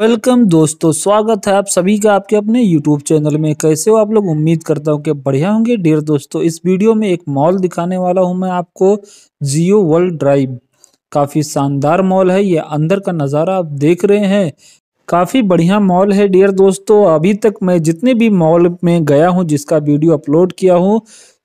welcome दोस्तों स्वागत है आप सभी का आपके अपने यूट्यूब चैनल में कैसे हो आप लोग उम्मीद करता हूँ कि बढ़िया होंगे डियर दोस्तों इस वीडियो में एक मॉल दिखाने वाला हूँ मैं आपको जियो वर्ल्ड ड्राइव काफ़ी शानदार मॉल है ये अंदर का नज़ारा आप देख रहे हैं काफ़ी बढ़िया मॉल है डियर दोस्तों अभी तक मैं जितने भी मॉल में गया हूँ जिसका वीडियो अपलोड किया हूँ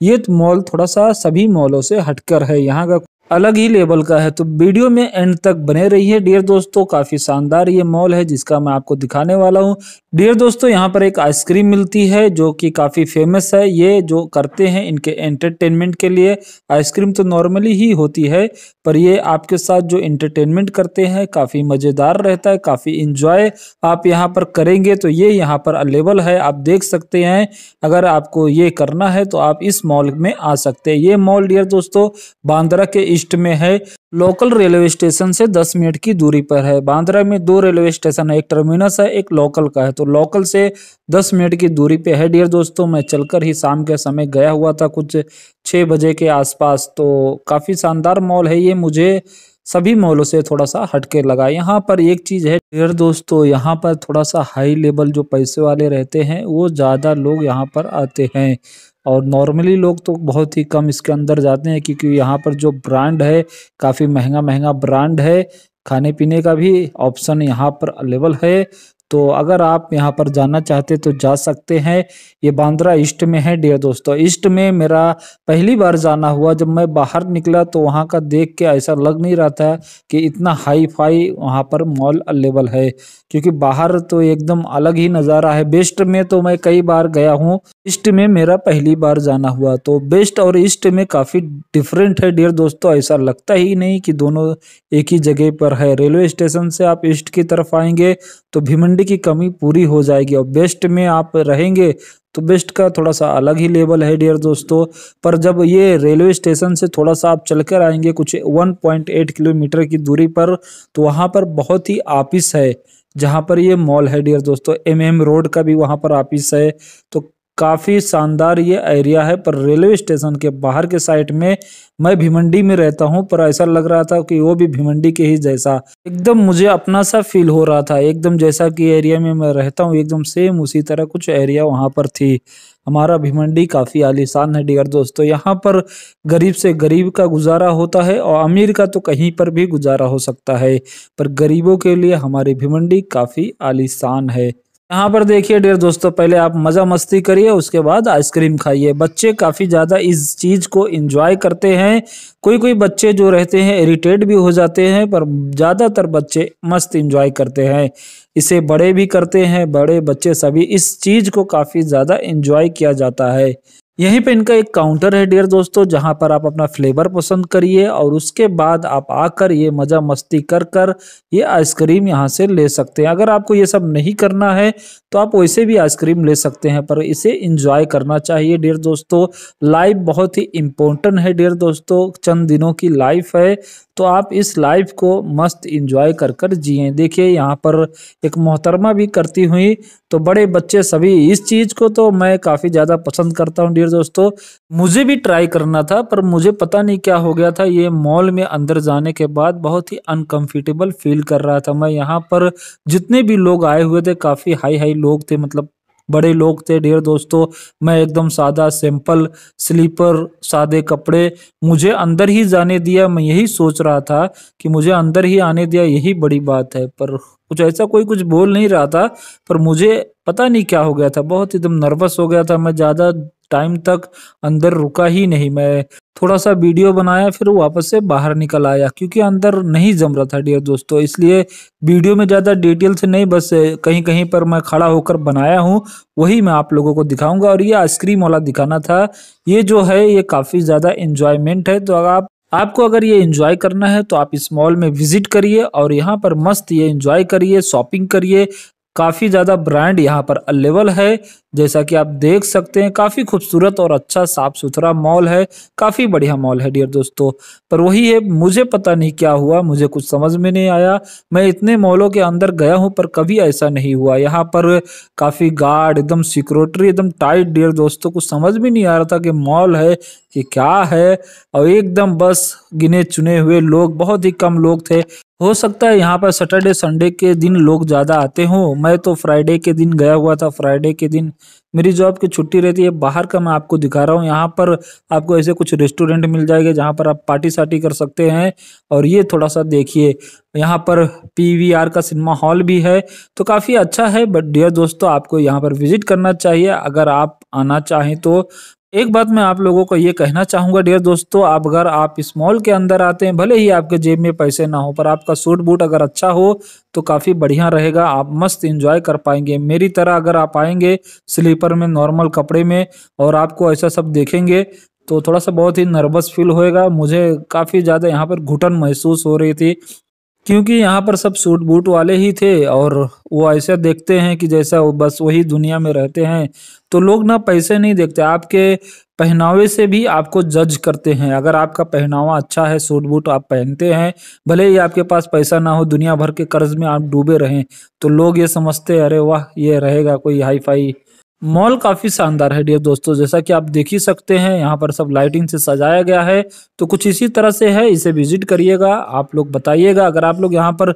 ये मॉल थोड़ा सा सभी मॉलों से हटकर है यहाँ का अलग ही लेवल का है तो वीडियो में एंड तक बने रहिए डियर दोस्तों काफ़ी शानदार ये मॉल है जिसका मैं आपको दिखाने वाला हूँ डियर दोस्तों यहाँ पर एक आइसक्रीम मिलती है जो कि काफ़ी फेमस है ये जो करते हैं इनके एंटरटेनमेंट के लिए आइसक्रीम तो नॉर्मली ही होती है पर ये आपके साथ जो इंटरटेनमेंट करते हैं काफ़ी मज़ेदार रहता है काफ़ी इंजॉय आप यहाँ पर करेंगे तो ये यहाँ पर अवेलेबल है आप देख सकते हैं अगर आपको ये करना है तो आप इस मॉल में आ सकते हैं ये मॉल डियर दोस्तों बांद्रा के ईस्ट में है लोकल रेलवे स्टेशन से 10 मिनट की दूरी पर है बांद्रा में दो रेलवे स्टेशन है एक टर्मिनस है एक लोकल का है तो लोकल से 10 मिनट की दूरी पे है डियर दोस्तों मैं चलकर ही शाम के समय गया हुआ था कुछ छः बजे के आसपास तो काफ़ी शानदार मॉल है ये मुझे सभी मॉलों से थोड़ा सा हटके लगा यहाँ पर एक चीज़ है डियर दोस्तों यहाँ पर थोड़ा सा हाई लेवल जो पैसे वाले रहते हैं वो ज़्यादा लोग यहाँ पर आते हैं और नॉर्मली लोग तो बहुत ही कम इसके अंदर जाते हैं क्योंकि यहाँ पर जो ब्रांड है काफ़ी महंगा महंगा ब्रांड है खाने पीने का भी ऑप्शन यहाँ पर अवेलेबल है तो अगर आप यहाँ पर जाना चाहते तो जा सकते हैं ये बांद्रा ईस्ट में है डियर दोस्तों ईस्ट में मेरा पहली बार जाना हुआ जब मैं बाहर निकला तो वहाँ का देख के ऐसा लग नहीं रहा था कि इतना हाई फाई वहाँ पर मॉल अवेलेबल है क्योंकि बाहर तो एकदम अलग ही नज़ारा है बेस्ट में तो मैं कई बार गया हूँ ईस्ट में मेरा पहली बार जाना हुआ तो बेस्ट और ईस्ट में काफ़ी डिफरेंट है डियर दोस्तों ऐसा लगता ही नहीं कि दोनों एक ही जगह पर है रेलवे स्टेशन से आप ईस्ट की तरफ आएंगे तो भिमंडी कैलोरी की कमी पूरी हो जाएगी और बेस्ट में आप रहेंगे तो बेस्ट का थोड़ा सा अलग ही लेवल है डियर दोस्तों पर जब ये रेलवे स्टेशन से थोड़ा सा आप चलकर आएंगे कुछ 1.8 किलोमीटर की दूरी पर तो वहाँ पर बहुत ही आपिस है जहाँ पर ये मॉल है डियर दोस्तों एमएम रोड का भी वहाँ पर ऑफिस है तो काफ़ी शानदार ये एरिया है पर रेलवे स्टेशन के बाहर के साइड में मैं भिमंडी में रहता हूँ पर ऐसा लग रहा था कि वो भी भिमंडी के ही जैसा एकदम मुझे अपना सा फील हो रहा था एकदम जैसा कि एरिया में मैं रहता हूँ एकदम सेम उसी तरह कुछ एरिया वहाँ पर थी हमारा भिमंडी काफ़ी आलीशान है डियर दोस्तों यहाँ पर गरीब से गरीब का गुजारा होता है और अमीर का तो कहीं पर भी गुजारा हो सकता है पर गरीबों के लिए हमारी भिमंडी काफ़ी आलीशान है यहाँ पर देखिए डेयर दोस्तों पहले आप मज़ा मस्ती करिए उसके बाद आइसक्रीम खाइए बच्चे काफ़ी ज़्यादा इस चीज़ को इंजॉय करते हैं कोई कोई बच्चे जो रहते हैं इरिटेट भी हो जाते हैं पर ज़्यादातर बच्चे मस्त इंजॉय करते हैं इसे बड़े भी करते हैं बड़े बच्चे सभी इस चीज़ को काफ़ी ज़्यादा इंजॉय किया जाता है यहीं पे इनका एक काउंटर है डियर दोस्तों जहां पर आप अपना फ्लेवर पसंद करिए और उसके बाद आप आकर ये मज़ा मस्ती कर कर ये आइसक्रीम यहां से ले सकते हैं अगर आपको ये सब नहीं करना है तो आप वैसे भी आइसक्रीम ले सकते हैं पर इसे इंजॉय करना चाहिए डियर दोस्तों लाइफ बहुत ही इम्पोर्टेंट है डियर दोस्तों चंद दिनों की लाइफ है तो आप इस लाइफ को मस्त इंजॉय कर कर जिए देखिए यहाँ पर एक मोहतरमा भी करती हुई तो बड़े बच्चे सभी इस चीज़ को तो मैं काफ़ी ज़्यादा पसंद करता हूँ डियर दोस्तों मुझे भी ट्राई करना था पर मुझे पता नहीं क्या हो गया था ये मॉल में अंदर जाने के बाद बहुत ही अनकम्फर्टेबल फील कर रहा था मैं यहाँ पर जितने भी लोग आए हुए थे काफ़ी हाई हाई लोग थे मतलब बड़े लोग थे ढेर दोस्तों मैं एकदम सादा सिंपल स्लीपर सादे कपड़े मुझे अंदर ही जाने दिया मैं यही सोच रहा था कि मुझे अंदर ही आने दिया यही बड़ी बात है पर कुछ ऐसा कोई कुछ बोल नहीं रहा था पर मुझे पता नहीं क्या हो गया था बहुत एकदम नर्वस हो गया था मैं ज़्यादा टाइम तक अंदर रुका ही नहीं मैं थोड़ा सा वीडियो बनाया फिर वापस से बाहर निकल आया क्योंकि अंदर नहीं जम रहा था डियर दोस्तों इसलिए वीडियो में ज़्यादा डिटेल से नहीं बस कहीं कहीं पर मैं खड़ा होकर बनाया हूँ वही मैं आप लोगों को दिखाऊंगा और ये आइसक्रीम वाला दिखाना था ये जो है ये काफ़ी ज़्यादा इन्जॉयमेंट है तो आप आपको अगर ये इन्जॉय करना है तो आप इस मॉल में विजिट करिए और यहाँ पर मस्त ये इन्जॉय करिए शॉपिंग करिए काफ़ी ज़्यादा ब्रांड यहाँ पर अवेलेबल है जैसा कि आप देख सकते हैं काफ़ी खूबसूरत और अच्छा साफ सुथरा मॉल है काफ़ी बढ़िया मॉल है डियर दोस्तों पर वही है मुझे पता नहीं क्या हुआ मुझे कुछ समझ में नहीं आया मैं इतने मॉलों के अंदर गया हूँ पर कभी ऐसा नहीं हुआ यहाँ पर काफ़ी गार्ड एकदम सिक्योरिटी एकदम टाइट डियर दोस्तों कुछ समझ भी नहीं आ रहा था कि मॉल है कि क्या है और एकदम बस गिने चुने हुए लोग बहुत ही कम लोग थे हो सकता है यहाँ पर सैटरडे संडे के दिन लोग ज़्यादा आते हों मैं तो फ्राइडे के दिन गया हुआ था फ्राइडे के दिन मेरी जॉब की छुट्टी रहती है बाहर का मैं आपको दिखा रहा हूँ यहाँ पर आपको ऐसे कुछ रेस्टोरेंट मिल जाएंगे जहाँ पर आप पार्टी सार्टी कर सकते हैं और ये थोड़ा सा देखिए यहाँ पर पी का सिनेमा हॉल भी है तो काफ़ी अच्छा है बट डियर दोस्तों आपको यहाँ पर विजिट करना चाहिए अगर आप आना चाहें तो एक बात मैं आप लोगों को ये कहना चाहूँगा डियर दोस्तों आप अगर आप इस मॉल के अंदर आते हैं भले ही आपके जेब में पैसे ना हो पर आपका सूट बूट अगर अच्छा हो तो काफ़ी बढ़िया रहेगा आप मस्त इंजॉय कर पाएंगे मेरी तरह अगर आप आएंगे स्लीपर में नॉर्मल कपड़े में और आपको ऐसा सब देखेंगे तो थोड़ा सा बहुत ही नर्वस फील होएगा मुझे काफ़ी ज़्यादा यहाँ पर घुटन महसूस हो रही थी क्योंकि यहाँ पर सब सूट बूट वाले ही थे और वो ऐसा देखते हैं कि जैसा वो बस वही दुनिया में रहते हैं तो लोग ना पैसे नहीं देखते आपके पहनावे से भी आपको जज करते हैं अगर आपका पहनावा अच्छा है सूट बूट आप पहनते हैं भले ही आपके पास पैसा ना हो दुनिया भर के कर्ज में आप डूबे रहें तो लोग ये समझते अरे वाह ये रहेगा कोई हाई फाई मॉल काफी शानदार है डियर दोस्तों जैसा कि आप देख ही सकते हैं यहाँ पर सब लाइटिंग से सजाया गया है तो कुछ इसी तरह से है इसे विजिट करिएगा आप लोग बताइएगा अगर आप लोग यहाँ पर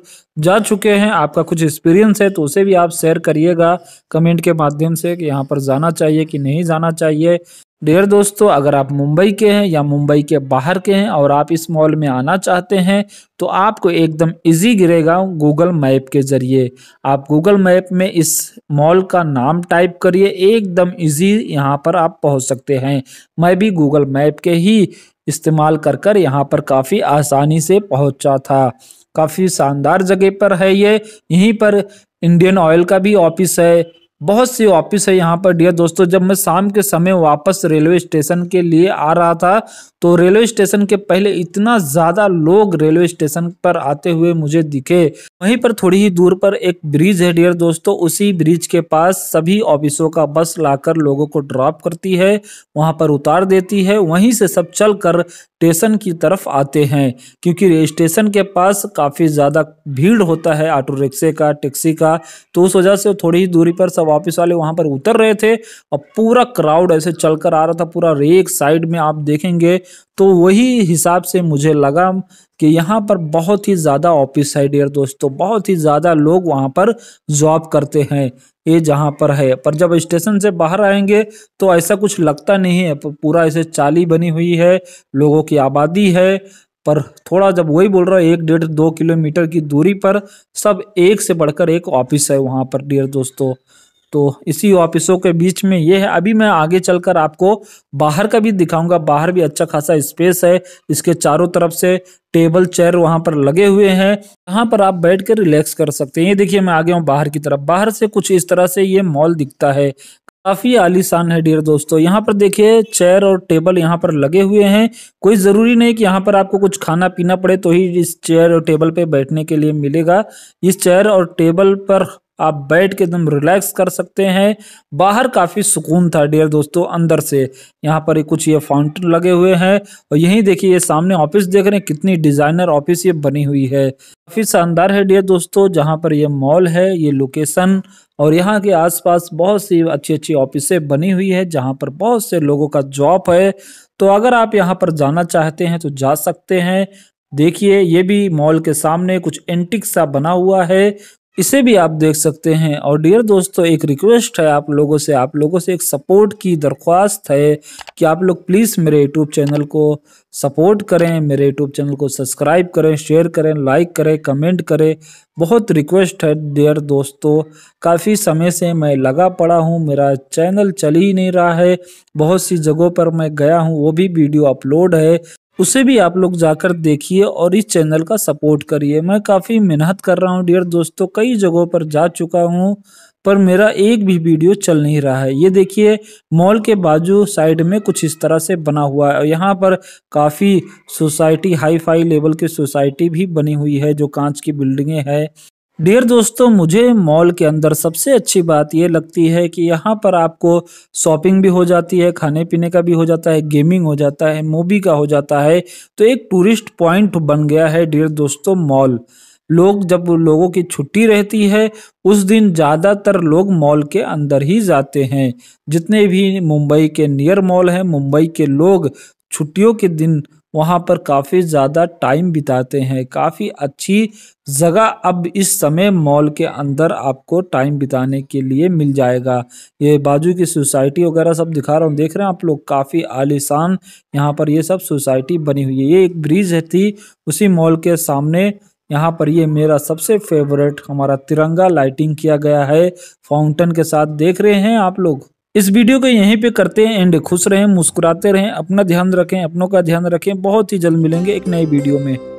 जा चुके हैं आपका कुछ एक्सपीरियंस है तो उसे भी आप शेयर करिएगा कमेंट के माध्यम से कि यहाँ पर जाना चाहिए कि नहीं जाना चाहिए डियर दोस्तों अगर आप मुंबई के हैं या मुंबई के बाहर के हैं और आप इस मॉल में आना चाहते हैं तो आपको एकदम इजी गिरेगा गूगल मैप के ज़रिए आप गूगल मैप में इस मॉल का नाम टाइप करिए एकदम इजी यहां पर आप पहुंच सकते हैं मैं भी गूगल मैप के ही इस्तेमाल कर कर यहाँ पर काफ़ी आसानी से पहुँचा था काफ़ी शानदार जगह पर है ये यहीं पर इंडियन ऑयल का भी ऑफिस है बहुत सी ऑफिस है यहाँ पर डियर दोस्तों जब मैं शाम के समय वापस रेलवे स्टेशन के लिए आ रहा था तो रेलवे स्टेशन के पहले इतना ज़्यादा लोग रेलवे स्टेशन पर आते हुए मुझे दिखे वहीं पर थोड़ी ही दूर पर एक ब्रिज है डियर दोस्तों उसी ब्रिज के पास सभी ऑफिसों का बस लाकर लोगों को ड्रॉप करती है वहाँ पर उतार देती है वहीं से सब चल कर स्टेशन की तरफ आते हैं क्योंकि स्टेशन के पास काफ़ी ज़्यादा भीड़ होता है ऑटो रिक्शे का टैक्सी का तो उस वजह से थोड़ी ही दूरी पर सब ऑफिस वाले वहाँ पर उतर रहे थे और पूरा क्राउड ऐसे चल कर आ रहा था पूरा रेक साइड में आप देखेंगे तो वही हिसाब से मुझे लगा कि यहाँ पर बहुत ही ज़्यादा ऑफिस है डियर दोस्तों बहुत ही ज़्यादा लोग वहाँ पर जॉब करते हैं ये जहाँ पर है पर जब स्टेशन से बाहर आएंगे तो ऐसा कुछ लगता नहीं है पूरा ऐसे चाली बनी हुई है लोगों की आबादी है पर थोड़ा जब वही बोल रहा है एक डेढ़ दो किलोमीटर की दूरी पर सब एक से बढ़कर एक ऑफिस है वहाँ पर डियर दोस्तों तो इसी ऑफिसों के बीच में ये है अभी मैं आगे चलकर आपको बाहर का भी दिखाऊंगा बाहर भी अच्छा खासा स्पेस है इसके चारों तरफ से टेबल चेयर वहां पर लगे हुए हैं यहाँ पर आप बैठ कर रिलैक्स कर सकते हैं ये देखिए मैं आगे हूँ बाहर की तरफ बाहर से कुछ इस तरह से ये मॉल दिखता है काफी आलीशान है डियर दोस्तों यहाँ पर देखिए चेयर और टेबल यहाँ पर लगे हुए हैं कोई जरूरी नहीं कि यहाँ पर आपको कुछ खाना पीना पड़े तो ही इस चेयर और टेबल पे बैठने के लिए मिलेगा इस चेयर और टेबल पर आप बैठ के एकदम रिलैक्स कर सकते हैं बाहर काफ़ी सुकून था डियर दोस्तों अंदर से यहाँ पर कुछ ये फाउंटेन लगे हुए हैं और यहीं देखिए ये सामने ऑफिस देख रहे हैं कितनी डिज़ाइनर ऑफिस ये बनी हुई है काफ़ी शानदार है डियर दोस्तों जहाँ पर ये मॉल है ये लोकेशन और यहाँ के आसपास बहुत सी अच्छी अच्छी ऑफिसें बनी हुई है जहाँ पर बहुत से लोगों का जॉब है तो अगर आप यहाँ पर जाना चाहते हैं तो जा सकते हैं देखिए ये भी मॉल के सामने कुछ एंटिक सा बना हुआ है इसे भी आप देख सकते हैं और डियर दोस्तों एक रिक्वेस्ट है आप लोगों से आप लोगों से एक सपोर्ट की दरख्वास्त है कि आप लोग प्लीज़ मेरे यूट्यूब चैनल को सपोर्ट करें मेरे यूट्यूब चैनल को सब्सक्राइब करें शेयर करें लाइक करें कमेंट करें बहुत रिक्वेस्ट है डियर दोस्तों काफ़ी समय से मैं लगा पड़ा हूँ मेरा चैनल चल ही नहीं रहा है बहुत सी जगहों पर मैं गया हूँ वो भी वीडियो अपलोड है उसे भी आप लोग जाकर देखिए और इस चैनल का सपोर्ट करिए मैं काफ़ी मेहनत कर रहा हूँ डियर दोस्तों कई जगहों पर जा चुका हूँ पर मेरा एक भी वीडियो चल नहीं रहा है ये देखिए मॉल के बाजू साइड में कुछ इस तरह से बना हुआ है और यहाँ पर काफ़ी सोसाइटी हाई फाई लेवल की सोसाइटी भी बनी हुई है जो कांच की बिल्डिंगें हैं डियर दोस्तों मुझे मॉल के अंदर सबसे अच्छी बात यह लगती है कि यहाँ पर आपको शॉपिंग भी हो जाती है खाने पीने का भी हो जाता है गेमिंग हो जाता है मूवी का हो जाता है तो एक टूरिस्ट पॉइंट बन गया है डियर दोस्तों मॉल लोग जब लोगों की छुट्टी रहती है उस दिन ज़्यादातर लोग मॉल के अंदर ही जाते हैं जितने भी मुंबई के नियर मॉल हैं मुंबई के लोग छुट्टियों के दिन वहाँ पर काफ़ी ज़्यादा टाइम बिताते हैं काफ़ी अच्छी जगह अब इस समय मॉल के अंदर आपको टाइम बिताने के लिए मिल जाएगा ये बाजू की सोसाइटी वगैरह सब दिखा रहा हूँ देख रहे हैं आप लोग काफ़ी आलिशान यहाँ पर ये सब सोसाइटी बनी हुई है ये एक ब्रिज थी उसी मॉल के सामने यहाँ पर ये मेरा सबसे फेवरेट हमारा तिरंगा लाइटिंग किया गया है फाउंटेन के साथ देख रहे हैं आप लोग इस वीडियो को यहीं पे करते हैं एंड खुश रहें मुस्कुराते रहें अपना ध्यान रखें अपनों का ध्यान रखें बहुत ही जल्द मिलेंगे एक नए वीडियो में